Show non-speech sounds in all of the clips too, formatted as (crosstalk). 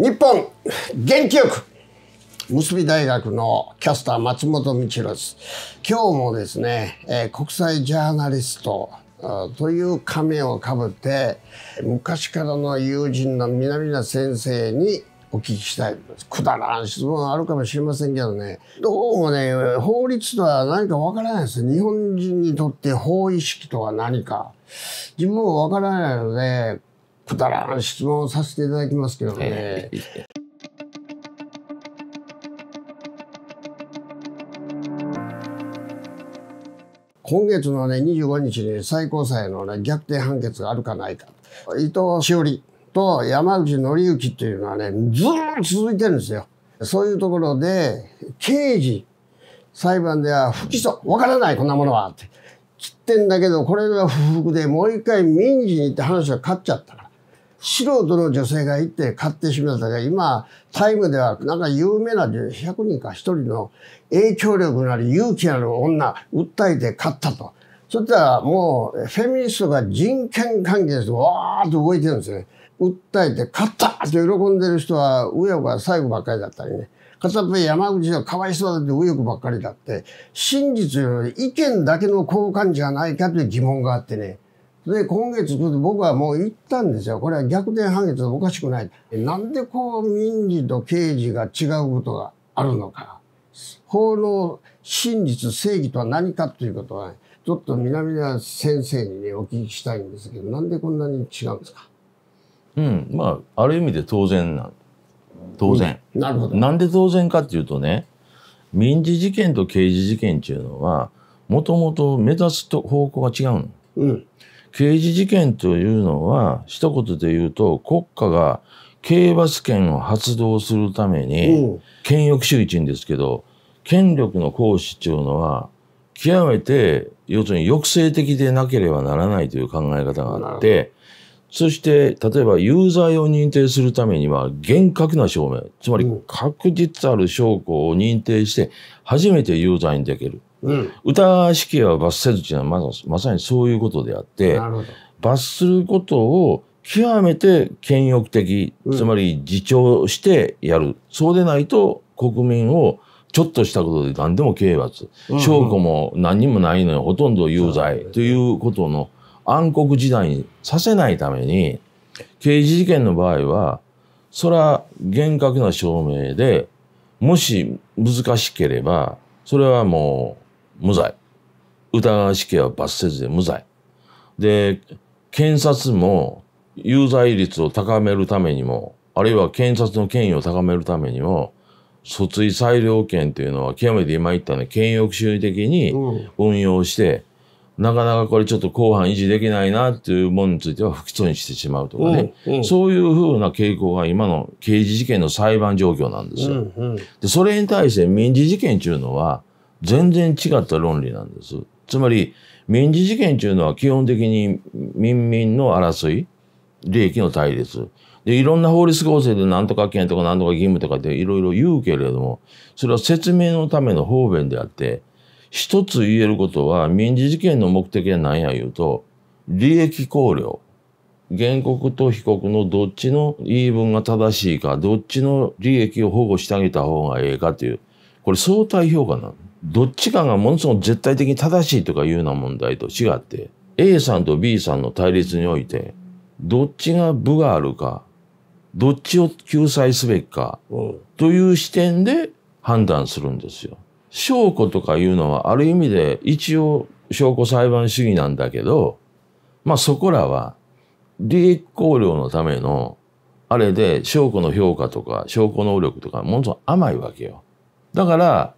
日本元気よく結び大学のキャスター松本道です今日もですね、えー、国際ジャーナリストという面をかぶって昔からの友人の南田先生にお聞きしたいくだらん質問あるかもしれませんけどねどうもね法律とは何かわからないです日本人にとって法意識とは何か自分もわからないのでくだらん質問をさせていただきますけどね。今月のね、25日に最高裁のね、逆転判決があるかないか。伊藤詩織と山口紀之っていうのはね、ずっと続いてるんですよ。そういうところで、刑事、裁判では不起訴、わからない、こんなものはって。切ってんだけど、これが不服で、もう一回民事にって話が勝っちゃったから。素人の女性がいて買ってしまったが、今、タイムではなんか有名な100人か1人の影響力のある勇気ある女、訴えて買ったと。そしたらもうフェミニストが人権関係ですわーっと動いてるんですね。訴えて勝ったと喜んでる人は右翼は最後ばっかりだったりね。片っぽ山口はかわいそうだって右翼ばっかりだって、真実より意見だけの交換じゃないかという疑問があってね。で、今月僕はもう言ったんですよ。これは逆転判決おかしくない。なんでこう民事と刑事が違うことがあるのか。法の真実、正義とは何かということは、ね、ちょっと南田先生にね、お聞きしたいんですけど、なんでこんなに違うんですかうん、まあ、ある意味で当然な、当然。うん、なるほど。なんで当然かっていうとね、民事事件と刑事事件っていうのは、もともと目指すと方向が違うの。うん。刑事事件というのは、一言で言うと、国家が刑罰権を発動するために、権欲主義ちんですけど、権力の行使っていうのは、極めて、要するに抑制的でなければならないという考え方があって、そして、例えば有罪を認定するためには厳格な証明、つまり確実ある証拠を認定して初めて有罪にできる。うん、歌式は罰せずというのはままさにそういうことであって罰することを極めて権欲的、つまり自重してやる、うん、そうでないと国民をちょっとしたことで何でも刑罰、うんうん、証拠も何にもないのよほとんど有罪ということの暗黒時代にさせないために刑事事件の場合はそれは厳格な証明でもし難しければそれはもう無罪。疑わしきは罰せずで無罪。で、検察も有罪率を高めるためにも、あるいは検察の権威を高めるためにも、訴追裁量権というのは極めて今言ったね、権欲主義的に運用して、うん、なかなかこれちょっと後半維持できないなっていうものについては不起訴にしてしまうとかね、うんうん、そういうふうな傾向が今の刑事事件の裁判状況なんですよ。うんうん、でそれに対して民事事件というのは、全然違った論理なんです。つまり民事事件というのは基本的に民民の争い、利益の対立。で、いろんな法律構成で何とか権とか何とか義務とかっていろいろ言うけれども、それは説明のための方便であって、一つ言えることは民事事件の目的は何や言うと、利益考慮。原告と被告のどっちの言い分が正しいか、どっちの利益を保護してあげた方がええかという、これ相対評価なの。どっちかがものすごく絶対的に正しいとかいうような問題と違って、A さんと B さんの対立において、どっちが部があるか、どっちを救済すべきか、という視点で判断するんですよ。証拠とかいうのはある意味で一応証拠裁判主義なんだけど、まあそこらは利益考慮のためのあれで証拠の評価とか証拠能力とかものすごく甘いわけよ。だから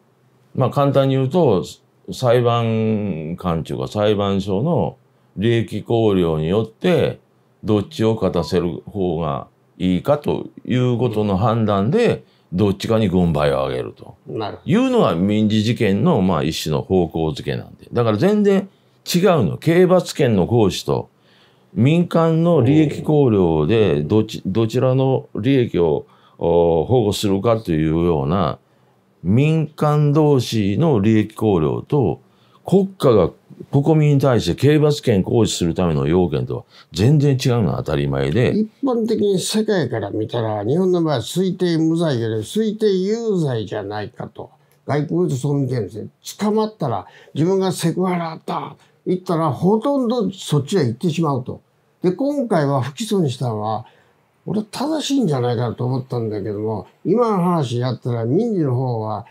まあ簡単に言うと、裁判官というか裁判所の利益考慮によって、どっちを勝たせる方がいいかということの判断で、どっちかに軍配を上げるというのが民事事件のまあ一種の方向づけなんで。だから全然違うの。刑罰権の行使と民間の利益考慮でどちどちらの利益を保護するかというような民間同士の利益考量と国家が国民に対して刑罰権行使するための要件とは全然違うのは当たり前で一般的に世界から見たら日本の場合は推定無罪より推定有罪じゃないかと外国人そう見てるんですね捕まったら自分がセクハラだ言ったらほとんどそっちへ行ってしまうとで今回は不起訴にしたのは俺は正しいんじゃないかと思ったんだけども、今の話やったら民事の方は、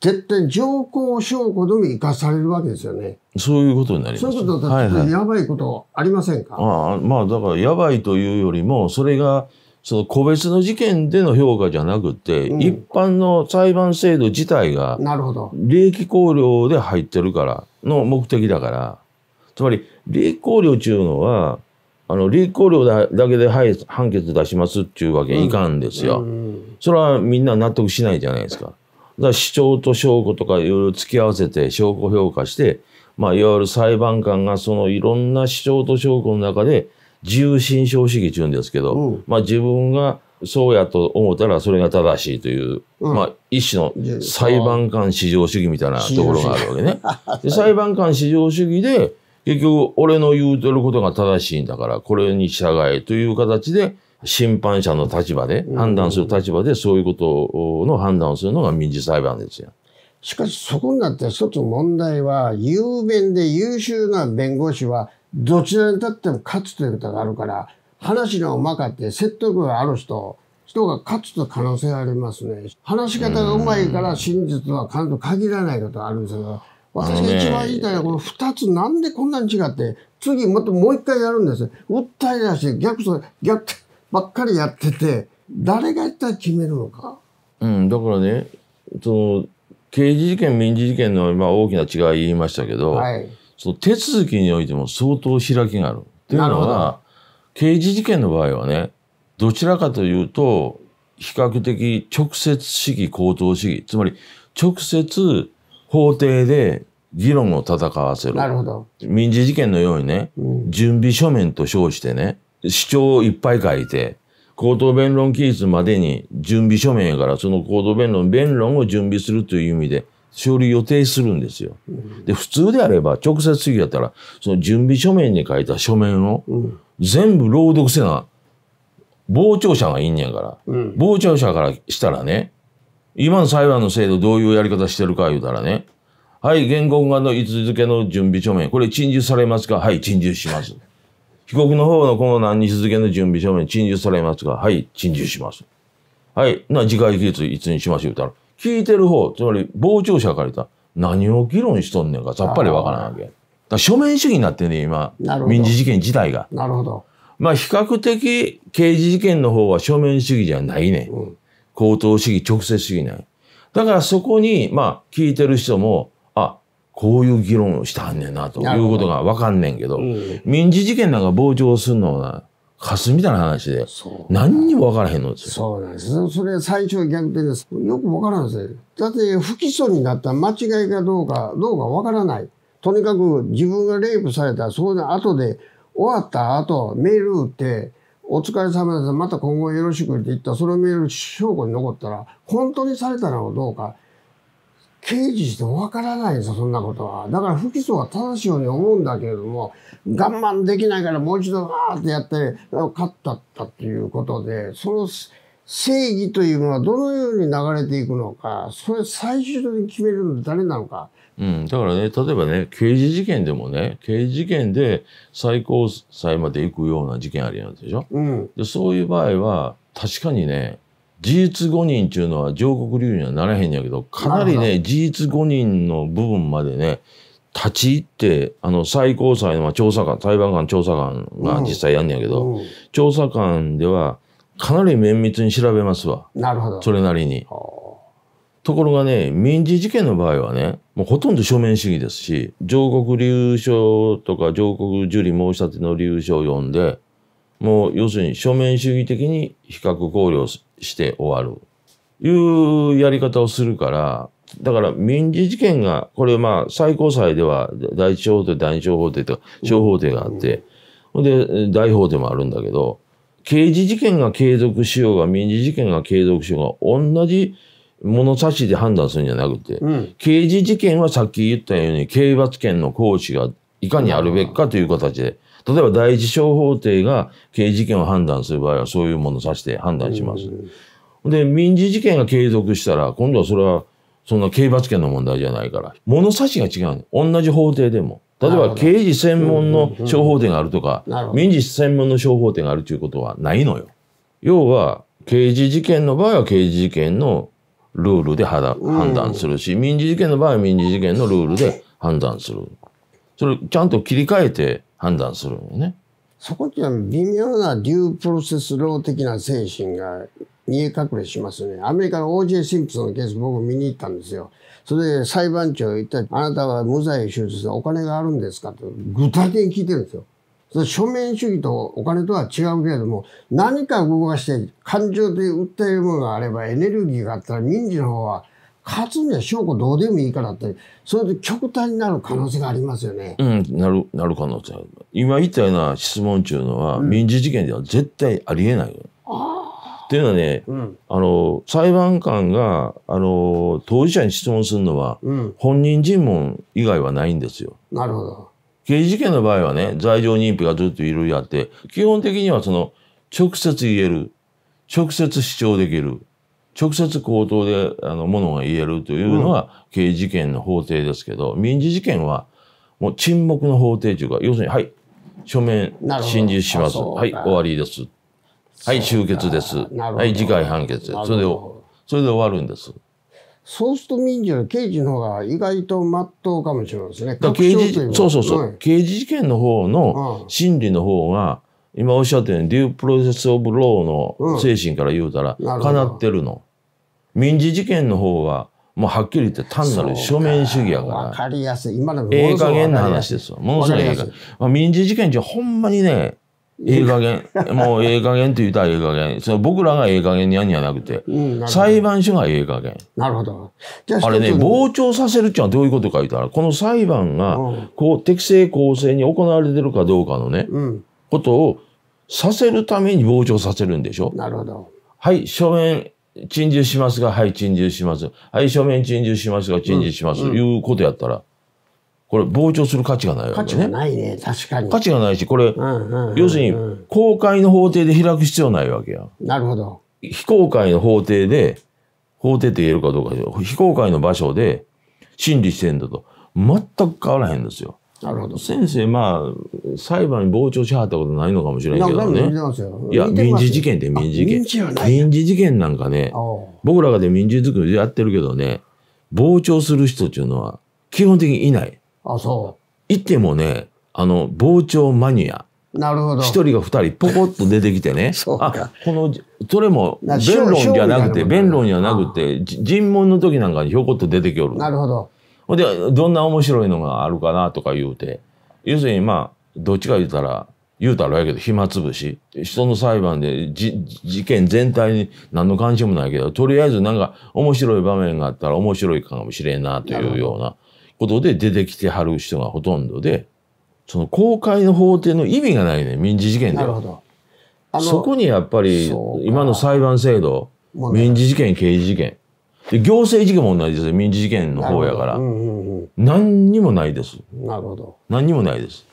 絶対上皇証拠でも生かされるわけですよね。そういうことになります。そういうことだと、やばいことありませんか、ああまあ、だからやばいというよりも、それが、その個別の事件での評価じゃなくて、うん、一般の裁判制度自体が、なるほど。利益考慮で入ってるから、の目的だから。つまり、利益考慮というのは、あの、立候料だけで、判決出しますっていうわけにいかんですよ。それはみんな納得しないじゃないですか。だから主張と証拠とかいろいろ付き合わせて証拠評価して、まあ、いわゆる裁判官がそのいろんな主張と証拠の中で自由心証主義って言うんですけど、まあ自分がそうやと思ったらそれが正しいという、まあ一種の裁判官至上主義みたいなところがあるわけね。(laughs) 裁判官至上主義で結局、俺の言うてることが正しいんだから、これに従えという形で、審判者の立場で、判断する立場で、そういうことの判断をするのが民事裁判ですよ。しかし、そこになって一つ問題は、雄弁で優秀な弁護士は、どちらに立っても勝つということがあるから、話がうまかって説得がある人、人が勝つと可能性ありますね。話し方がうまいから真実は必ず限らないことがあるんですよ。私が一番言いたいのは、この2つ、なんでこんなに違って、次、またもう一回やるんです訴え出し、逆そ逆ばっかりやってて、誰が一体決めるのか。うん、だからね、その、刑事事件、民事事件の今大きな違い言いましたけど、はい、その手続きにおいても相当開きがある。っていうのは、刑事事件の場合はね、どちらかというと、比較的直接主義、口頭主義、つまり直接法廷で議論を戦わせる。なるほど。民事事件のようにね、うん、準備書面と称してね、主張をいっぱい書いて、口頭弁論期日までに準備書面やから、その口頭弁論、弁論を準備するという意味で、書類予定するんですよ。で、普通であれば、直接次やったら、その準備書面に書いた書面を、全部朗読せな、傍聴者がいんねやから、うん、傍聴者からしたらね、今の裁判の制度どういうやり方してるか言うたらね、はい、原告側の位置づけの準備書面、これ陳述されますかはい、陳述します。被告の方のこの何日付の準備書面、陳述されますかはい、陳述します。はい、な、次回期日いつにしましょう言ったら、聞いてる方、つまり傍聴者から言ったら、何を議論しとんねんか、さっぱりわからんわけ。だ書面主義になってね、今、民事事件自体が。なるほど。まあ、比較的、刑事事件の方は書面主義じゃないね。うん高等主義、直接主義ない。だからそこに、まあ、聞いてる人も、あ、こういう議論をしたんねんな、ということがわかんねんけど、うん、民事事件なんか傍聴するのは、かすみたいな話で、何にも分からへんのですよ。そうなんです。それ最初は逆転です。よく分からんですよ。だって不起訴になった間違いかどうか、どうか分からない。とにかく自分がレイプされた、そこで後で終わった後、メール打って、お疲れ様です。また今後よろしくって言った、それを見る証拠に残ったら、本当にされたのかどうか、刑事してわからないんですよ、そんなことは。だから不起訴は正しいように思うんだけれども、我慢できないからもう一度わーってやって、勝ったったっていうことで、その、正義というのはどのように流れていくのか、それ最終的に決めるの誰なのか。うん、だからね、例えばね、刑事事件でもね、刑事事件で最高裁まで行くような事件ありなんでしょ、うん、でそういう場合は、確かにね、事実誤認っていうのは上告理由にはならへんやけど、かなりね、事実誤認の部分までね、立ち入って、あの、最高裁の調査官、裁判官調査官が実際やんねんやけど、うんうん、調査官では、かなり綿密に調べますわ。なるほど。それなりに。ところがね、民事事件の場合はね、もうほとんど書面主義ですし、上告流書とか上告受理申し立ての流書を読んで、もう要するに書面主義的に比較考慮して終わる。いうやり方をするから、だから民事事件が、これまあ最高裁では第一小法廷、第二小法廷と小法廷があって、ほ、うんで大法廷もあるんだけど、刑事事件が継続しようが民事事件が継続しようが同じ物差しで判断するんじゃなくて、うん、刑事事件はさっき言ったように刑罰権の行使がいかにあるべきかという形で例えば第一小法廷が刑事事件を判断する場合はそういうもの差しで判断します。うん、で民事事件が継続したら今度はそれはそんな刑罰権の問題じゃないから物差しが違う同じ法廷でも。例えば刑事専門の商法店があるとか、民事専門の商法店があるということはないのよ。要は刑事事件の場合は刑事事件のルールで判断するし、民事事件の場合は民事事件のルールで判断する。それちゃんと切り替えて判断するよね。そこには微妙なデュープロセスー的な精神が家隠れしますね。アメリカの OJ シンプソンのケース僕見に行ったんですよ。それで裁判長言ったら、あなたは無罪手術でお金があるんですかと具体的に聞いてるんですよ。それ書面主義とお金とは違うけれども、何か動かして感情で訴えるものがあればエネルギーがあったら民事の方は勝つには証拠どうでもいいからって、それで極端になる可能性がありますよね。うん、なる、なる可能性ある。今言ったような質問中のは、うん、民事事件では絶対ありえないよ。ああ。っていうのはね、うん、あの裁判官があの当事者に質問するのは、うん、本人尋問以外はないんですよ。なるほど刑事事件の場合はね罪状認否がずっといろいろあって基本的にはその直接言える直接主張できる直接口頭であのものが言えるというのは刑事事件の法廷ですけど、民事事件はもう沈黙の法廷というか要するにはい書面信じしますはい終わりですはい終結ですはい次回判決それでそれで終わるんですそうすると民事の刑事の方が意外とまっとうかもしれないですね。刑事そうそうそう、刑事事件の方の審理の方が、今おっしゃったように、デュープロセス・オブ・ローの精神から言うたら、かなってるの。民事事件の方は、もうはっきり言って単なる書面主義やから。わかりやすい。今のええ加減な話ですわ。ものすごいええ加減。まあ、民事事件じゃほんまにね、ええ加減、もうええ加減って言ったらええ加減。その僕らがええ加減にやんじゃなくて、うん裁判所がええ加減。なるほど。じゃああれね、傍聴させるっていうのはどういうことか言ったら、この裁判が、こう、適正公正に行われてるかどうかのね、うん、ことをさせるために傍聴させるんでしょ。なるほど。はい、書面陳述しますが、はい、陳述します。はい、書面陳述しますが、陳述します。うん、いうことやったら、これ傍聴する価値がないわけね。価値がないね、確かに。価値がないし、これ、要するに公開の法廷で開く必要ないわけや。なるほど。非公開の法廷で、法廷って言えるかどうか非公開の場所で審理してんだと、全く変わらへんですよ。なるほど。先生、まあ、裁判に傍聴しはったことないのかもしれないけどね。いや、民事事件って民事事件。民事事件なんかね、僕らがで民事作りやってるけどね、傍聴する人っていうのは基本的にいない。あ、そう。いてもね、あの、傍聴マニア。なるほど。一人が二人、ポコッと出てきてね。(laughs) そうか。この、それも、弁論じゃなくて、弁論じゃなくて、尋問の時なんかにひょこっと出てきおる。なるほど。ほんで、どんな面白いのがあるかなとか言うて。要するに、まあ、どっちか言うたら、言うたらやけど、暇つぶし。人の裁判で、じ、事件全体に何の関心もないけど、とりあえずなんか面白い場面があったら面白いかもしれんなというような。ことで出てきてはる人がほとんどで、その公開の法廷の意味がないね、民事事件では。なるほど。そこにやっぱり、今の裁判制度、民事事件、刑事事件。で、行政事件も同じです民事事件の方やから。うんうんうん、何にもないです。なるほど。何にもないです。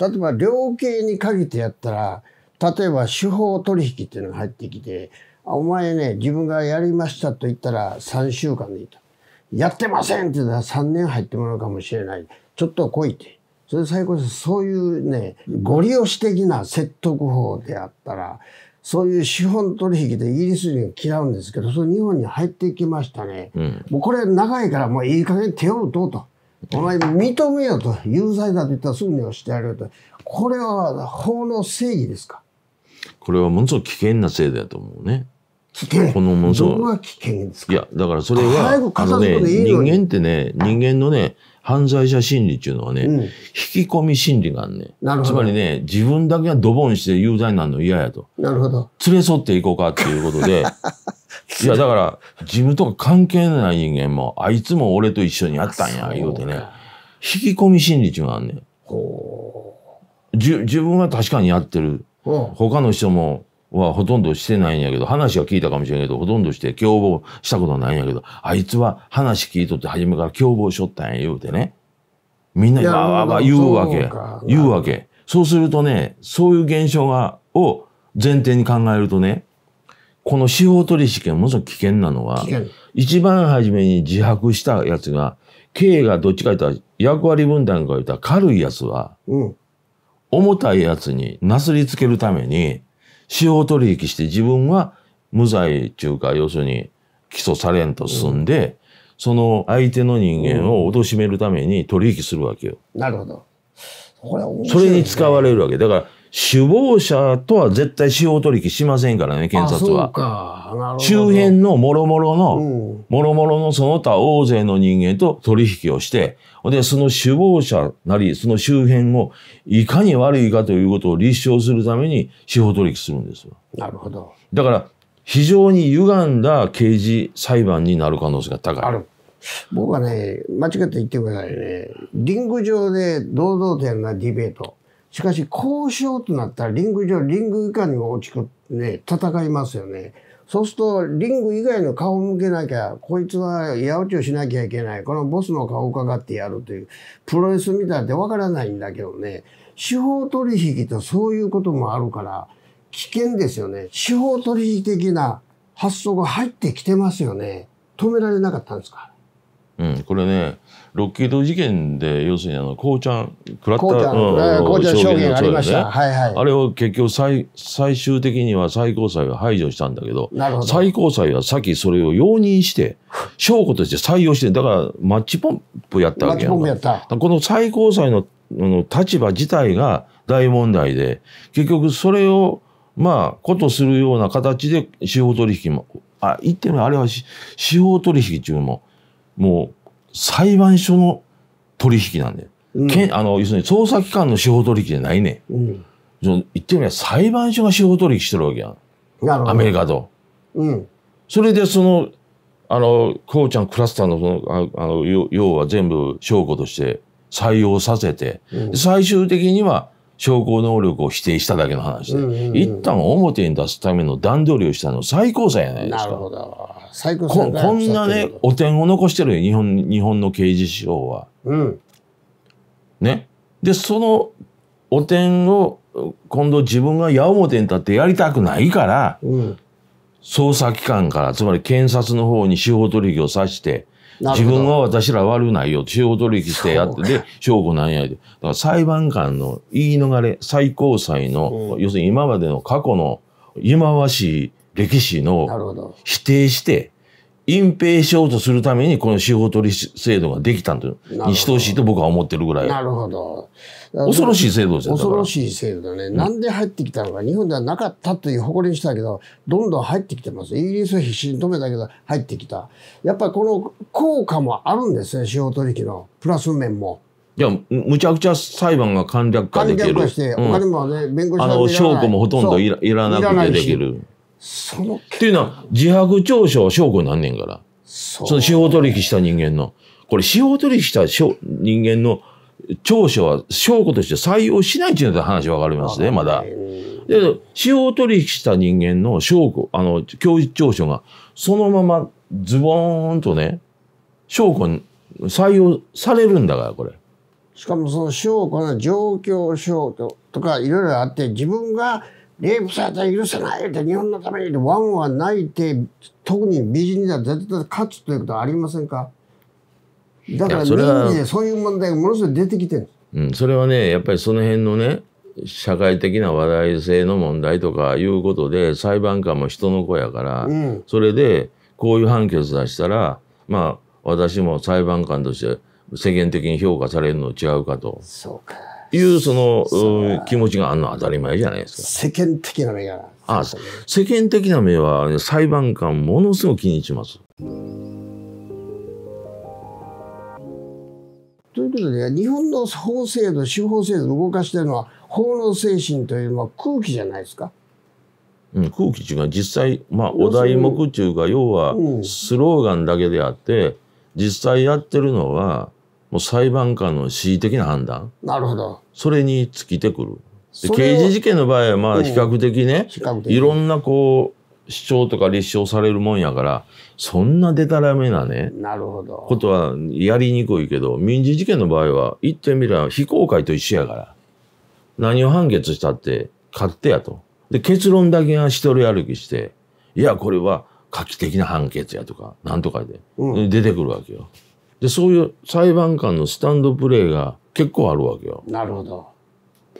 例えば量刑に限ってやったら例えば司法取引っていうのが入ってきてお前ね、自分がやりましたと言ったら3週間でいいと。やってませんって言ったら3年入ってもらうかもしれない。ちょっと来いって。それ最高です。そういうね、ご利用し的な説得法であったら、そういう資本取引でイギリス人が嫌うんですけど、それ日本に入ってきましたね。うん、もうこれ長いからもういい加減手を打とうと。お前認めよと。有罪だと言ったらすぐに押してやると。これは法の正義ですかこれはものすごく危険な制度やと思うね。危険このものすごい。いや、だからそれは、あのね、人間ってね、人間のね、犯罪者心理っていうのはね、うん、引き込み心理があるね。なるほど。つまりね、自分だけがドボンして有罪になるの嫌やと。なるほど。連れ添っていこうかっていうことで、(laughs) いや、だから、自分とか関係ない人間も、あいつも俺と一緒にやったんや、言うてね、引き込み心理っていうのがあるね。ほう。じ、自分は確かにやってる。他の人もはほとんどしてないんやけど、話は聞いたかもしれんけど、ほとんどして共謀したことないんやけど、あいつは話聞いとって初めから共謀しとったんや言うてね。みんなわわば言うわけ。言うわけ。そうするとね、そういう現象が、を前提に考えるとね、この司法取引がものすごく危険なのは、一番初めに自白したやつが、刑がどっちか言ったら役割分担が言ったら軽いやつは、うん、重たいやつになすりつけるために、司法取引して自分は無罪中か、要するに起訴されんと済んで、うん、その相手の人間を貶めるために取引するわけよ。なるほど。これ、ね、それに使われるわけ。だから、首謀者とは絶対司法取引しませんからね、検察は。周辺の諸々の、諸々のその他大勢の人間と取引をして、で、その首謀者なり、その周辺をいかに悪いかということを立証するために司法取引するんですよ。なるほど。だから、非常に歪んだ刑事裁判になる可能性が高い。僕はね、間違って言ってくださいね。リング上で堂々とやるなディベート。しかし交渉となったらリング上リング以下に落ちくね、戦いますよね。そうするとリング以外の顔を向けなきゃこいつは八ちをしなきゃいけないこのボスの顔をかかってやるというプロレスみたいでわからないんだけどね司法取引とそういうこともあるから危険ですよね。司法取引的な発想が入ってきてますよね。止められなかったんですかうん、これね、六ード事件で要するにあのゃん食らった紅うん、ゃん証言ありました、ねはいはい、あれを結局最最終的には最高裁が排除したんだけど最高裁はさっきそれを容認して証拠として採用してだからマッチポンプやったわけやんこの最高裁のの立場自体が大問題で結局それをまあことするような形で司法取引もあ言ってみればあれは司法取引中ももう裁判所の取引なんで、うん、あの要するに捜査機関の司法取引じゃないね、うん、言ってみれば裁判所が司法取引してるわけやんアメリカと、うん、それでそのあのこうちゃんクラスターのそのあの要は全部証拠として採用させて、うん、最終的には証拠能力を否定しただけの話で、うんうんうん、一旦表に出すための段取りをしたの最高裁やないですか。なるほど最高ここんなねお点を残してる日本日本の刑事司法は。うん、ねでそのお点を今度自分が矢面に立ってやりたくないから、うん、捜査機関からつまり検察の方に司法取引をさして。自分は私ら悪ないよ。司法取引してやって、で、証拠なんやで。だから裁判官の言い逃れ、最高裁の、うん、要するに今までの過去の忌まわしい歴史の否定して、隠蔽しようとするためにこの司法取引制度ができたんに等しいと僕は思ってるぐらい。なるほど。恐ろしい制度ですよ恐ろしい制度だね、なんで入ってきたのか、日本ではなかったという誇りにしたけど、どんどん入ってきてます。イギリスは必死に止めたけど、入ってきた。やっぱりこの効果もあるんですね、司法取引の。プラス面も。いや、むちゃくちゃ裁判が簡略化できる。簡略化して、うん、お金もね、弁護士さんあの、証拠もほとんどいらなくてできる。そのっていうのは自白調書は証拠なんねんから。その司法取引した人間の。これ司法取引した人間の調書は証拠として採用しないっていうの話わかりますね、まだ。で、司法取引した人間の証拠、あの、教育調書がそのままズボーンとね、証拠に採用されるんだから、これ。しかもその証拠の状況証拠とかいろいろあって自分がレイプされたら許せないって日本のためにワンワン泣いて特に美人には絶対勝つということはありませんかだから民事でそういう問題がものすごい出てきてるうん、それはねやっぱりその辺のね社会的な話題性の問題とかいうことで裁判官も人の子やから、うん、それでこういう判決出したらまあ私も裁判官として世間的に評価されるの違うかと。そうかいうそのう気持ちがあるのは当たり前じゃないですか。世間的な目があ世間的な目は裁判官ものすごく気にします。ということで日本の法制度司法制度を動かしているのは法の精神というのは空気じゃないですか。うん、空気中が実際、まあ、お題目うか、要はスローガンだけであって、実際やってるのはもう裁判官の恣意的な判断なるほどそれに尽きてくる刑事事件の場合はまあ比較的ね、うん、いろんなこう主張とか立証されるもんやからそんなでたらめなねなるほどことはやりにくいけど民事事件の場合は言ってみれば非公開と一緒やから何を判決したって勝手やとで結論だけが一人歩きしていやこれは画期的な判決やとかなんとかで、うん、出てくるわけよ。でそういう裁判官のスタンドプレーが結構あるわけよ。なるほど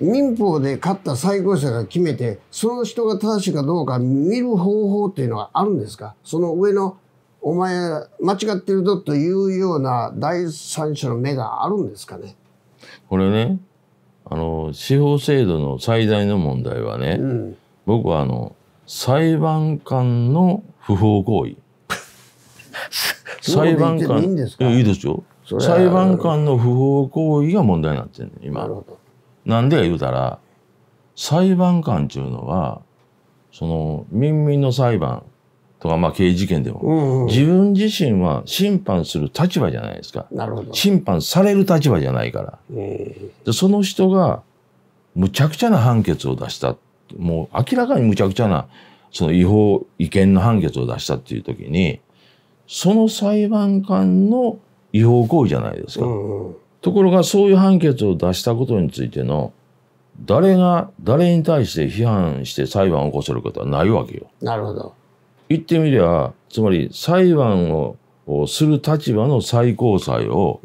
民法で勝った最高者が決めてその人が正しいかどうか見る方法っていうのはあるんですかその上のお前間違ってるぞというような第三者の目があるんですかねこれねあの司法制度の最大の問題はね、うん、僕はあの裁判官の不法行為裁判官いいですよ裁判官の不法行為が問題になってんの今なんで言うたら裁判官というのはその民民の裁判とかまあ刑事事件でも、うんうん、自分自身は審判する立場じゃないですかなるほど審判される立場じゃないから、えー、でその人がむちゃくちゃな判決を出したもう明らかにむちゃくちゃなその違法違憲の判決を出したっていう時にその裁判官の違法行為じゃないですか。うんうん、ところがそういう判決を出したことについての誰が誰に対して批判して裁判を起こせることはないわけよ。なるほど。言ってみりゃつまり裁判をする立場の最高裁を、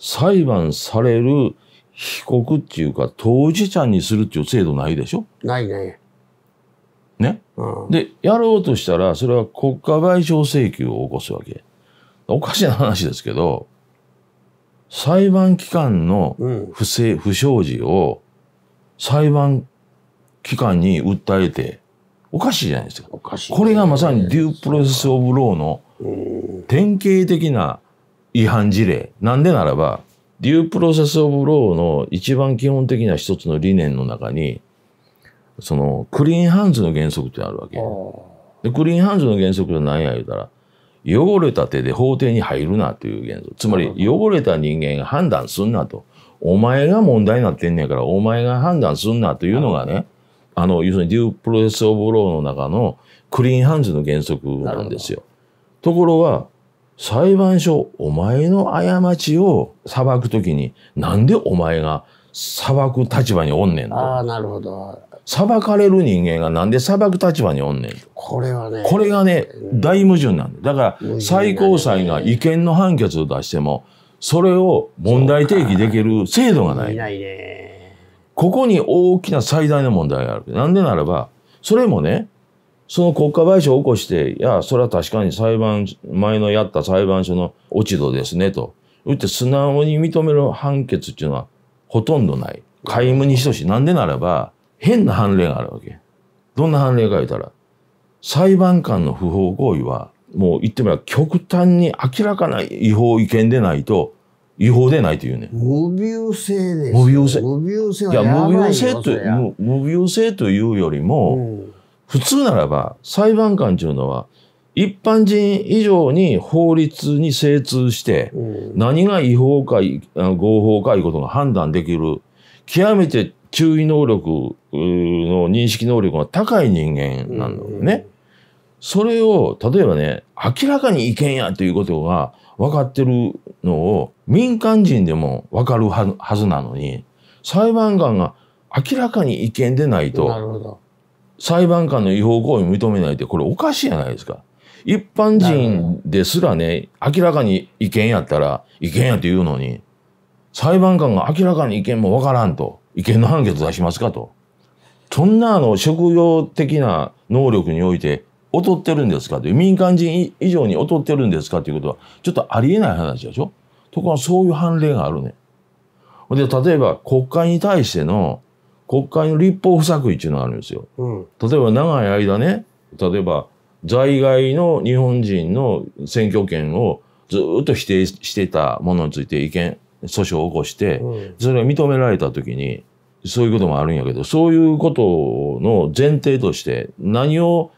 裁判される被告っていうか当事者にするっていう制度ないでしょないね。ね、うん、で、やろうとしたら、それは国家賠償請求を起こすわけ。おかしな話ですけど、裁判機関の不正、うん、不祥事を裁判機関に訴えて、おかしいじゃないですか。かね、これがまさにデュープロセス・オブ・ローの典型的な違反事例。なんでならば、デュープロセス・オブ・ローの一番基本的な一つの理念の中に、そのクリーンハンズの原則ってあるわけでクリーンハンズの原則は何や言うたら汚れた手で法廷に入るなという原則つまり汚れた人間が判断すんなとお前が問題になってんねやからお前が判断すんなというのがねあの要するにデュープロセス・オブ・ローの中のクリーンハンズの原則なんですよ。ところが裁判所お前の過ちを裁くときになんでお前が裁く立場におんねんと。ああなるほど。裁かれる人間がなんで裁く立場におんねんこれはね。これがね、大矛盾なんだ。だから、最高裁が違憲の判決を出しても、それを問題提起できる制度がない。ないね。ここに大きな最大の問題がある。なんでならば、それもね、その国家賠償を起こして、いや、それは確かに裁判、前のやった裁判所の落ち度ですね、と。言って素直に認める判決っていうのはほとんどない。皆無に等しい。なんでならば、変な判例があるわけ。どんな判例か言ったら、裁判官の不法行為は、もう言ってみれば極端に明らかな違法違憲でないと、違法でないというね。無病性です。無病性。無病性はやばいよ。いや、無病性と、無病性というよりも、うん、普通ならば裁判官というのは、一般人以上に法律に精通して、何が違法か合法かいうことが判断できる、極めて注意能力の認識能力が高い人間なんだよね。それを、例えばね、明らかに違憲やということが分かってるのを民間人でも分かるはずなのに、裁判官が明らかに違憲でないと、裁判官の違法行為を認めないってこれおかしいじゃないですか。一般人ですらね、明らかに違憲やったら違憲やって言うのに、裁判官が明らかに違憲も分からんと。違憲の判決出しますかと。そんなあの職業的な能力において劣ってるんですかという民間人以上に劣ってるんですかということはちょっとありえない話でしょところがそういう判例があるね。で例えば国会に対しての国会の立法不作為っていうのがあるんですよ。うん、例えば長い間ね例えば在外の日本人の選挙権をずっと否定してたものについて意見訴訟を起こして、それが認められた時に、そういうこともあるんやけど、そういうことの前提として、何を、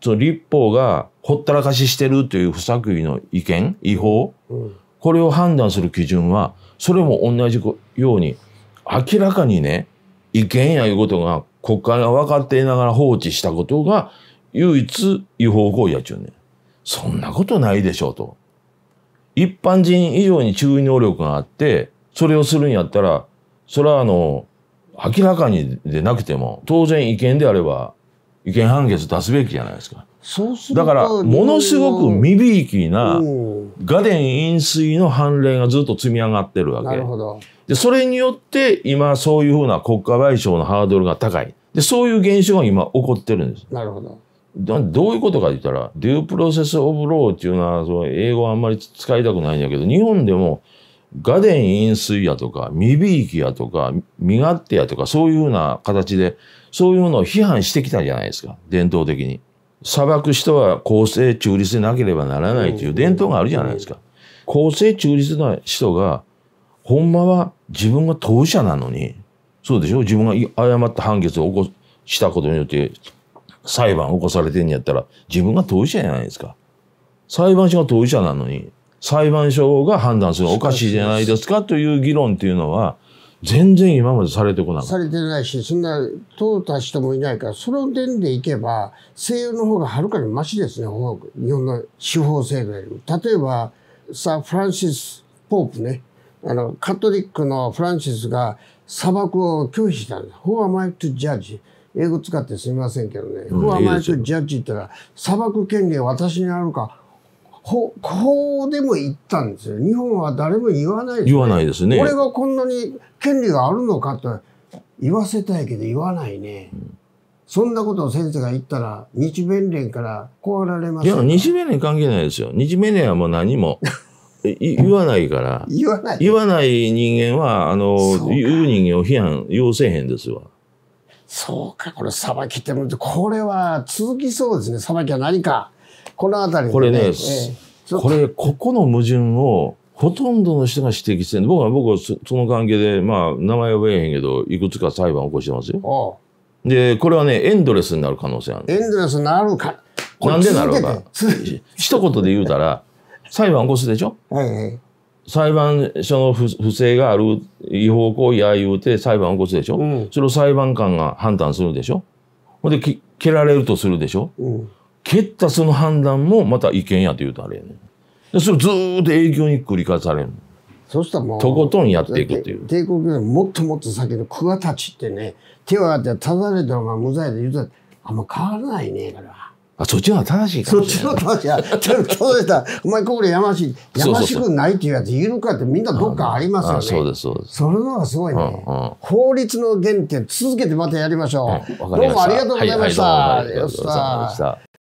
その立法がほったらかししてるという不作為の違憲、違法、うん、これを判断する基準は、それも同じように、明らかにね、違憲やいうことが国会が分かっていながら放置したことが、唯一違法行為やっちゅうねん。そんなことないでしょうと。一般人以上に注意能力があって、それをするんやったら、それはあの、明らかにでなくても、当然違憲であれば、違憲判決出すべきじゃないですか。そうするだから、ものすごく未びいきな、ガデン飲水の判例がずっと積み上がってるわけ。なるほど。で、それによって、今、そういうふうな国家賠償のハードルが高い。で、そういう現象が今起こってるんです。なるほど。どういうことか言ったら、デュープロセスオブローっていうのは、その英語はあんまり使いたくないんやけど、日本でも、ガデン飲水やとか、未びいきやとか、身勝手やとか、そういうふうな形で、そういうのを批判してきたじゃないですか、伝統的に。裁く人は公正中立でなければならないという伝統があるじゃないですか。公正中立な人が、ほんまは自分が当事者なのに、そうでしょ自分が誤った判決を起こしたことによって裁判起こされてんやったら、自分が当事者じゃないですか。裁判所が当事者なのに、裁判所が判断するおかしいじゃないですかという議論っていうのは、全然今までされてこなかった。されてないし、そんな、淘汰人もいないから、その点でいけば、西洋の方がはるかにましですね、日本の司法制度よりも。例えば、さ、フランシス・ポープね、あの、カトリックのフランシスが砂漠を拒否したんです。Who am I to judge? 英語使ってすみませんけどね、僕は毎週ジャッジったら、裁く権限私にあるか、ほ、こうでも言ったんですよ。日本は誰も言わないです、ね、言わないですね。俺がこんなに権利があるのかと言わせたいけど言わないね。うんそんなことを先生が言ったら、日弁連から壊られますいや、日弁連関係ないですよ。日弁連はもう何も (laughs) 言わないから。言わない言わない人間は、あの、言う人間を批判、要せへんですわ。そうか、これ、さばきっても、これは続きそうですね、さばきは何か、このあたり、ね、これね、えこれ、ここの矛盾を、ほとんどの人が指摘して僕は、僕はその関係で、まあ、名前は言えへんけど、いくつか裁判を起こしてますよ。で、これはね、エンドレスになる可能性ある。エンドレスになるか。なんでなるか。一言で言うたら、(laughs) 裁判起こすでしょ、はいはい、裁判所の不正がある違法行為や言うて裁判を起こすでしょ、うん、それを裁判官が判断するでしょほんで蹴られるとするでしょ、うん、蹴ったその判断もまた違憲やと言うとあれやねでそれずっと影響に繰り返されるそうしたらもうとことんやっていくっていう帝国よもっともっと先の桑たちってね手を挙げて立たれたのが無罪で言うとあんま変わらないねから。あ、そっちの方が正しいかもしれない。そっちの正しい。ちょっとそうでした。お前ここでやましい。やましくないっていうやついるかってみんなどっかありますよね。そうです、そうです。それのはすごいね。法律の原点、続けてまたやりましょう。どうもありがとうございました。はいありがとうございました。